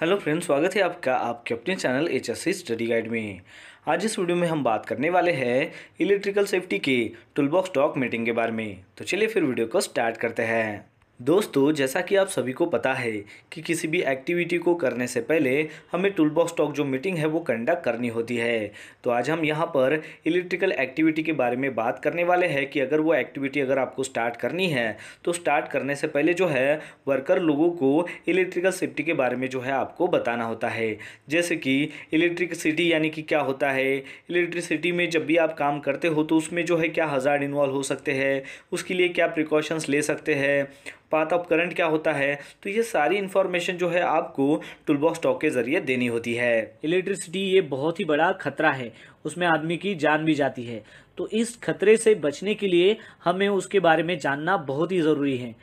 hello friends स्वागत है आपका आपके अपने channel H S study guide में आज इस वीडियो में हम बात करने वाले हैं इलेक्ट्रिकल सेफ्टी के टूलबॉक्स डॉक मीटिंग के बारे में तो चलिए फिर वीडियो को स्टार्ट करते हैं दोस्तों जैसा कि आप सभी को पता है कि किसी भी एक्टिविटी को करने से पहले हमें टूल बॉक्स टॉक जो मीटिंग है वो कंडक्ट करनी होती है तो आज हम यहाँ पर इलेक्ट्रिकल एक्टिविटी के बारे में बात करने वाले हैं कि अगर वो एक्टिविटी अगर आपको स्टार्ट करनी है तो स्टार्ट करने से पहले जो है वर्कर लोगों को इलेक्ट्रिकल सेफ्टी के बारे में जो है आपको बताना होता है जैसे कि इलेक्ट्रिकसिटी यानी कि क्या होता है इलेक्ट्रिसिटी में जब भी आप काम करते हो तो उसमें जो है क्या हज़ार इन्वॉल्व हो सकते हैं उसके लिए क्या प्रिकॉशंस ले सकते हैं पाथ ऑफ करंट क्या होता है तो ये सारी इन्फॉर्मेशन जो है आपको टूल बॉक्स टॉक के ज़रिए देनी होती है इलेक्ट्रिसिटी ये बहुत ही बड़ा खतरा है उसमें आदमी की जान भी जाती है तो इस खतरे से बचने के लिए हमें उसके बारे में जानना बहुत ही ज़रूरी है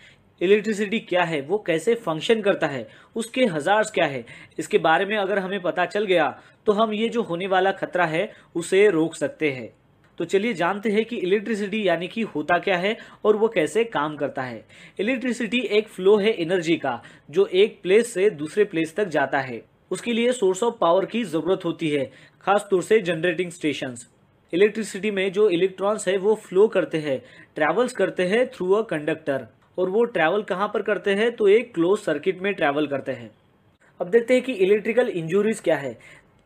इलेक्ट्रिसिटी क्या है वो कैसे फंक्शन करता है उसके हज़ार्स क्या है इसके बारे में अगर हमें पता चल गया तो हम ये जो होने वाला खतरा है उसे रोक सकते हैं तो चलिए जानते हैं कि इलेक्ट्रिसिटी यानी कि होता क्या है और वो कैसे काम करता है इलेक्ट्रिसिटी एक फ्लो है एनर्जी का जो एक प्लेस से दूसरे प्लेस तक जाता है उसके लिए सोर्स ऑफ पावर की ज़रूरत होती है खासतौर से जनरेटिंग स्टेशन इलेक्ट्रिसिटी में जो इलेक्ट्रॉन्स है वो फ्लो करते हैं ट्रैवल्स करते हैं थ्रू अ कंडक्टर और वो ट्रैवल कहाँ पर करते हैं तो एक क्लोज सर्किट में ट्रैवल करते हैं अब देखते हैं कि इलेक्ट्रिकल इंजुरीज क्या है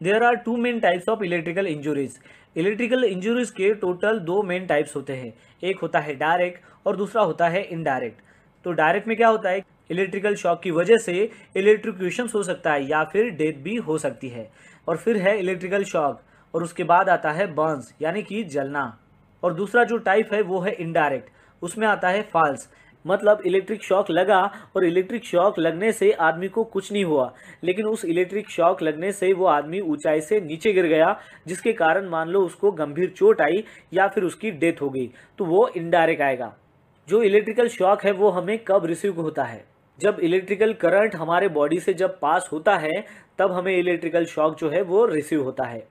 there are two main types of electrical injuries electrical injuries के टोटल दो मेन टाइप्स होते हैं एक होता है डायरेक्ट और दूसरा होता है इनडायरेक्ट तो डायरेक्ट में क्या होता है इलेक्ट्रिकल शॉक की वजह से इलेक्ट्रिक्यूशन हो सकता है या फिर डेथ भी हो सकती है और फिर है इलेक्ट्रिकल शॉक और उसके बाद आता है बर्न्स यानी कि जलना और दूसरा जो टाइप है वो है इनडायरेक्ट उसमें आता है फॉल्स मतलब इलेक्ट्रिक शॉक लगा और इलेक्ट्रिक शॉक लगने से आदमी को कुछ नहीं हुआ लेकिन उस इलेक्ट्रिक शॉक लगने से वो आदमी ऊंचाई से नीचे गिर गया जिसके कारण मान लो उसको गंभीर चोट आई या फिर उसकी डेथ हो गई तो वो इनडायरेक्ट आएगा जो इलेक्ट्रिकल शॉक है वो हमें कब रिसीव होता है जब इलेक्ट्रिकल करंट हमारे बॉडी से जब पास होता है तब हमें इलेक्ट्रिकल शॉक जो है वो रिसीव होता है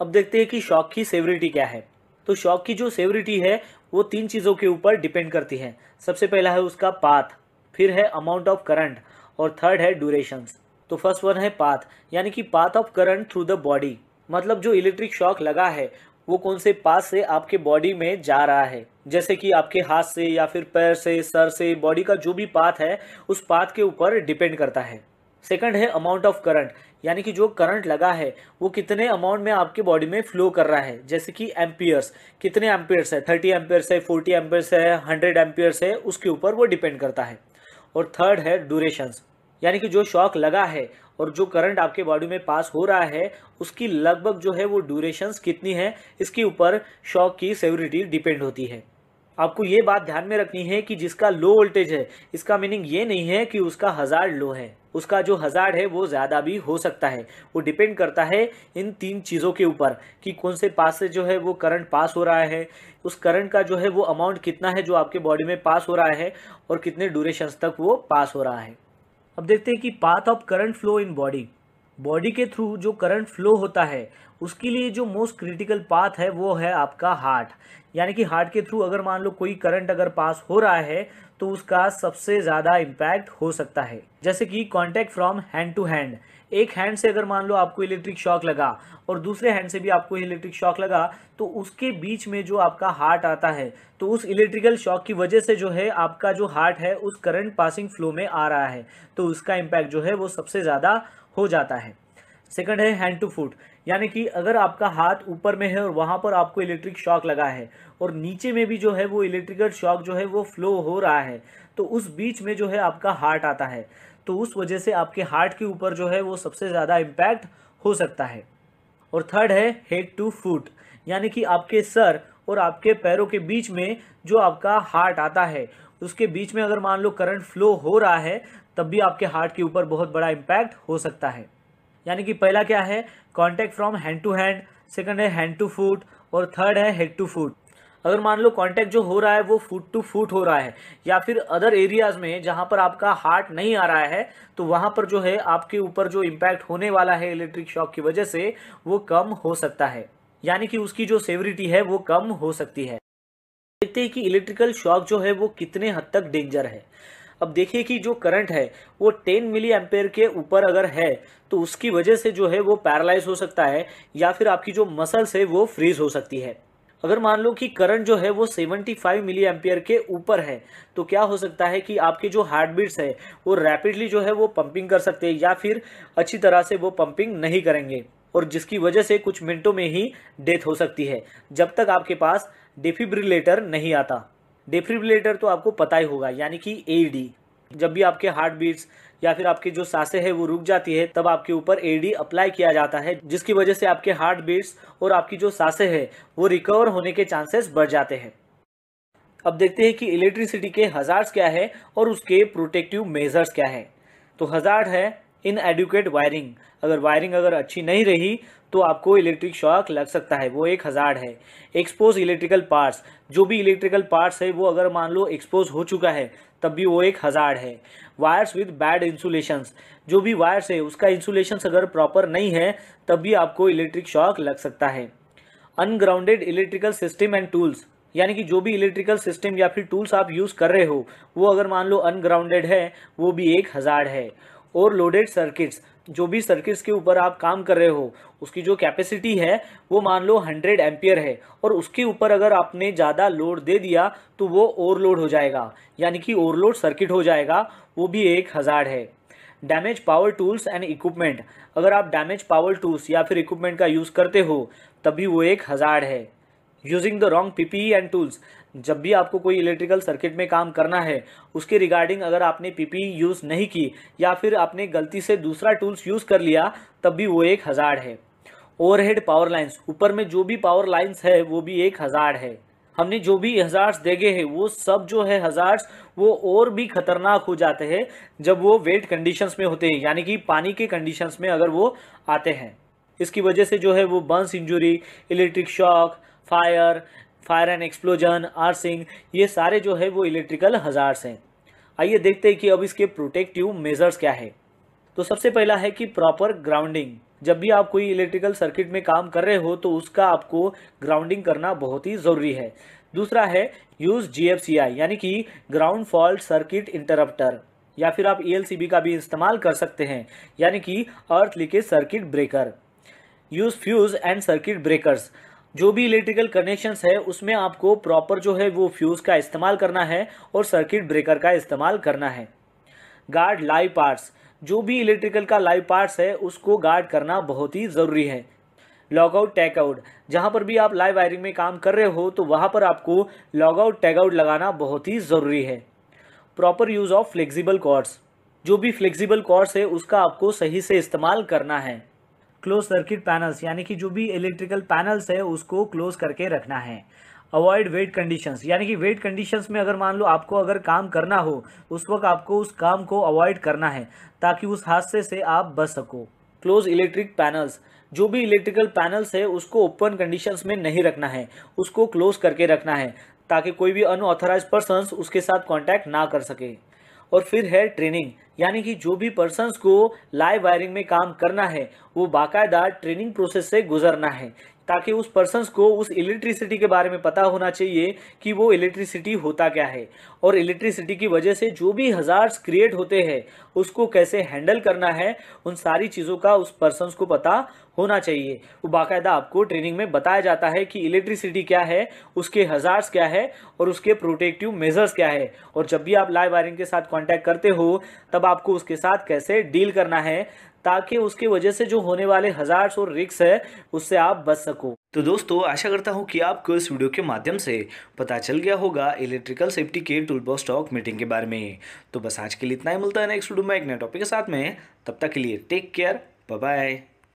अब देखते हैं कि शॉक की सेवरिटी क्या है तो शॉक की जो सेवरिटी है वो तीन चीज़ों के ऊपर डिपेंड करती हैं सबसे पहला है उसका पाथ फिर है अमाउंट ऑफ करंट और थर्ड है ड्यूरेशंस तो फर्स्ट वन है पाथ यानी कि path of current through the body मतलब जो इलेक्ट्रिक शॉक लगा है वो कौन से पास से आपके बॉडी में जा रहा है जैसे कि आपके हाथ से या फिर पैर से सर से बॉडी का जो भी पाथ है उस पाथ के ऊपर डिपेंड करता है सेकंड है अमाउंट ऑफ करंट यानी कि जो करंट लगा है वो कितने अमाउंट में आपके बॉडी में फ्लो कर रहा है जैसे कि एम्पियर्स कितने एम्पियर्स है थर्टी एम्पियर्स है फोर्टी एम्पियर्स है हंड्रेड एम्पियर्स है उसके ऊपर वो डिपेंड करता है और थर्ड है ड्यूरेशंस यानी कि जो शॉक लगा है और जो करंट आपके बॉडी में पास हो रहा है उसकी लगभग जो है वो ड्यूरेशंस कितनी है इसके ऊपर शॉक की सेवरिटी डिपेंड होती है आपको ये बात ध्यान में रखनी है कि जिसका लो वोल्टेज है इसका मीनिंग ये नहीं है कि उसका हज़ार लो है उसका जो हज़ार है वो ज़्यादा भी हो सकता है वो डिपेंड करता है इन तीन चीज़ों के ऊपर कि कौन से पास से जो है वो करंट पास हो रहा है उस करंट का जो है वो अमाउंट कितना है जो आपके बॉडी में पास हो रहा है और कितने ड्यूरेशन तक वो पास हो रहा है अब देखते हैं कि path of current flow in body body के थ्रू जो करंट फ्लो होता है उसके लिए जो मोस्ट क्रिटिकल पाथ है वो है आपका हार्ट यानी कि हार्ट के थ्रू अगर मान लो कोई करंट अगर पास हो रहा है तो उसका सबसे ज़्यादा इम्पैक्ट हो सकता है जैसे कि contact from hand to hand एक हैंड से अगर मान लो आपको इलेक्ट्रिक शॉक लगा और दूसरे हैंड से भी आपको इलेक्ट्रिक शॉक लगा तो उसके बीच में जो आपका हार्ट आता है तो उस इलेक्ट्रिकल शॉक की वजह से जो है आपका जो हार्ट है उस करंट पासिंग फ्लो में आ रहा है तो उसका इम्पैक्ट जो है वो सबसे ज़्यादा हो जाता है सेकंड है हैंड टू फुट यानी कि अगर आपका हाथ ऊपर में है और वहाँ पर आपको इलेक्ट्रिक शॉक लगा है और नीचे में भी जो है वो इलेक्ट्रिकल शॉक जो है वो फ्लो हो रहा है तो उस बीच में जो है आपका हार्ट आता है तो उस वजह से आपके हार्ट के ऊपर जो है वो सबसे ज़्यादा इम्पैक्ट हो सकता है और थर्ड है हेड टू फुट यानी कि आपके सर और आपके पैरों के बीच में जो आपका हार्ट आता है उसके बीच में अगर मान लो करंट फ्लो हो रहा है तब भी आपके हार्ट के ऊपर बहुत बड़ा इम्पैक्ट हो सकता है यानी कि पहला क्या है contact from hand to hand second है हैंड टू फूट और थर्ड है हेड टू फूट अगर मान लो कांटेक्ट जो हो रहा है वो फुट टू फुट हो रहा है या फिर अदर एरियाज में जहां पर आपका हार्ट नहीं आ रहा है तो वहां पर जो है आपके ऊपर जो इम्पैक्ट होने वाला है इलेक्ट्रिक शॉक की वजह से वो कम हो सकता है यानी कि उसकी जो सेवरिटी है वो कम हो सकती है देखते हैं कि इलेक्ट्रिकल शॉक जो है वो कितने हद तक डेंजर है अब देखिए कि जो करंट है वो 10 मिली एम्पेयर के ऊपर अगर है तो उसकी वजह से जो है वो पैरालाइज हो सकता है या फिर आपकी जो मसल्स है वो फ्रीज हो सकती है अगर मान लो कि करंट जो है वो 75 मिली एम्पियर के ऊपर है तो क्या हो सकता है कि आपके जो हार्ट बीट्स है वो रैपिडली जो है वो पंपिंग कर सकते हैं या फिर अच्छी तरह से वो पंपिंग नहीं करेंगे और जिसकी वजह से कुछ मिनटों में ही डेथ हो सकती है जब तक आपके पास डिफिब्रिलेटर नहीं आता डेफ्रिब्रिलेटर तो आपको पता ही होगा यानी कि एईडी जब भी आपके हार्ट बीट्स या फिर आपके जो सांसें हैं वो रुक जाती है तब आपके ऊपर एडी अप्लाई किया जाता है जिसकी वजह से आपके हार्ट बीट्स और आपकी जो सांसें हैं वो रिकवर होने के चांसेस बढ़ जाते हैं अब देखते हैं कि इलेक्ट्रिसिटी के हजार्ड्स क्या है और उसके प्रोटेक्टिव मेजर्स क्या तो है तो हजार्ड है इन एडुकेट वायरिंग अगर वायरिंग अगर अच्छी नहीं रही तो आपको इलेक्ट्रिक शॉक लग सकता है वो एक हज़ार है एक्सपोज इलेक्ट्रिकल पार्ट्स जो भी इलेक्ट्रिकल पार्ट्स है वो अगर मान लो एक्सपोज हो चुका है तब भी वो एक हज़ार है वायर्स विद बैड इंसुलेशंस जो भी वायर्स है उसका इंसुलेशंस अगर प्रॉपर नहीं है तब भी आपको इलेक्ट्रिक शॉक लग सकता है ungrounded electrical system and tools यानी कि जो भी इलेक्ट्रिकल सिस्टम या फिर टूल्स आप यूज़ कर रहे हो वो अगर मान लो अनग्राउंडेड है वो भी एक हज़ार है और लोडेड सर्किट्स जो भी सर्किट्स के ऊपर आप काम कर रहे हो उसकी जो कैपेसिटी है वो मान लो 100 एम्पियर है और उसके ऊपर अगर आपने ज़्यादा लोड दे दिया तो वो ओवरलोड हो जाएगा यानी कि ओवरलोड सर्किट हो जाएगा वो भी एक हज़ार है damage power tools and equipment अगर आप डैमेज पावर टूल्स या फिर इक्विपमेंट का यूज़ करते हो तभी वो एक हज़ार है using the wrong P and tools जब भी आपको कोई इलेक्ट्रिकल सर्किट में काम करना है उसके रिगार्डिंग अगर आपने पीपी यूज़ e नहीं की या फिर आपने गलती से दूसरा टूल्स यूज़ कर लिया तब भी वो एक हज़ार है ओवरहेड पावर लाइन्स ऊपर में जो भी पावर लाइन्स है वो भी एक हज़ार है हमने जो भी हज़ार्स देखे हैं वो सब जो है हज़ार्स वो और भी ख़तरनाक हो जाते हैं जब वो वेट कंडीशंस में होते हैं यानी कि पानी के कंडीशंस में अगर वो आते हैं इसकी वजह से जो है वो burns injury electric shock fire fire and explosion arcing ये सारे जो है वो इलेक्ट्रिकल हज़ार्स हैं आइए देखते हैं कि अब इसके प्रोटेक्टिव मेजर्स क्या है तो सबसे पहला है कि प्रॉपर ग्राउंडिंग जब भी आप कोई इलेक्ट्रिकल सर्किट में काम कर रहे हो तो उसका आपको ग्राउंडिंग करना बहुत ही ज़रूरी है दूसरा है यूज़ जीएफसीआई यानी कि ग्राउंड फॉल्ट सर्किट इंटरप्टर या फिर आप ई e का भी इस्तेमाल कर सकते हैं यानी कि earth leakage circuit breaker use fuse and circuit breakers जो भी इलेक्ट्रिकल कनेक्शंस है उसमें आपको प्रॉपर जो है वो फ्यूज़ का इस्तेमाल करना है और सर्किट ब्रेकर का इस्तेमाल करना है गार्ड लाइव पार्ट्स जो भी इलेक्ट्रिकल का लाइव पार्ट्स है उसको गार्ड करना बहुत ही ज़रूरी है लॉगआउट टैकआउट जहाँ पर भी आप लाइव वायरिंग में काम कर रहे हो तो वहाँ पर आपको लॉगआउट टैगआउट लगाना बहुत ही ज़रूरी है proper use of flexible cords जो भी फ्लेक्सिबल कॉर्ड्स है उसका आपको सही से इस्तेमाल करना है क्लोज सर्किट पैनल्स यानी कि जो भी इलेक्ट्रिकल पैनल्स है उसको क्लोज करके रखना है अवॉइड वेट कंडीशंस यानी कि वेट कंडीशंस में अगर मान लो आपको अगर काम करना हो उस वक्त आपको उस काम को अवॉइड करना है ताकि उस हादसे से आप बच सको क्लोज इलेक्ट्रिक पैनल्स जो भी इलेक्ट्रिकल पैनल्स है उसको ओपन कंडीशंस में नहीं रखना है उसको क्लोज करके रखना है ताकि कोई भी अनऑथराइज पर्सन उसके साथ कॉन्टैक्ट ना कर सके और फिर है ट्रेनिंग यानी कि जो भी पर्सन को लाइव वायरिंग में काम करना है वो बाकायदा ट्रेनिंग प्रोसेस से गुजरना है ताकि उस पर्सन को उस इलेक्ट्रिसिटी के बारे में पता होना चाहिए कि वो इलेक्ट्रिसिटी होता क्या है और इलेक्ट्रिसिटी की वजह से जो भी हज़ार्स क्रिएट होते हैं उसको कैसे हैंडल करना है उन सारी चीज़ों का उस पर्सन को पता होना चाहिए वो बाकायदा आपको ट्रेनिंग में बताया जाता है कि इलेक्ट्रिसिटी क्या है उसके हज़ार्स क्या है और उसके प्रोटेक्टिव मेजर्स क्या है और जब भी आप लाइव वायरिंग के साथ कॉन्टैक्ट करते हो तब आपको उसके साथ कैसे डील करना है ताकि उसकी वजह से जो होने वाले हजार और रिक्स है उससे आप बच सको तो दोस्तों आशा करता हूँ कि आपको इस वीडियो के माध्यम से पता चल गया होगा इलेक्ट्रिकल सेफ्टी के टूल बॉक्स मीटिंग के बारे में तो बस आज के लिए इतना ही मिलता है नेक्स्ट वीडियो में एक नए टॉपिक के साथ में तब तक के लिए टेक केयर बाय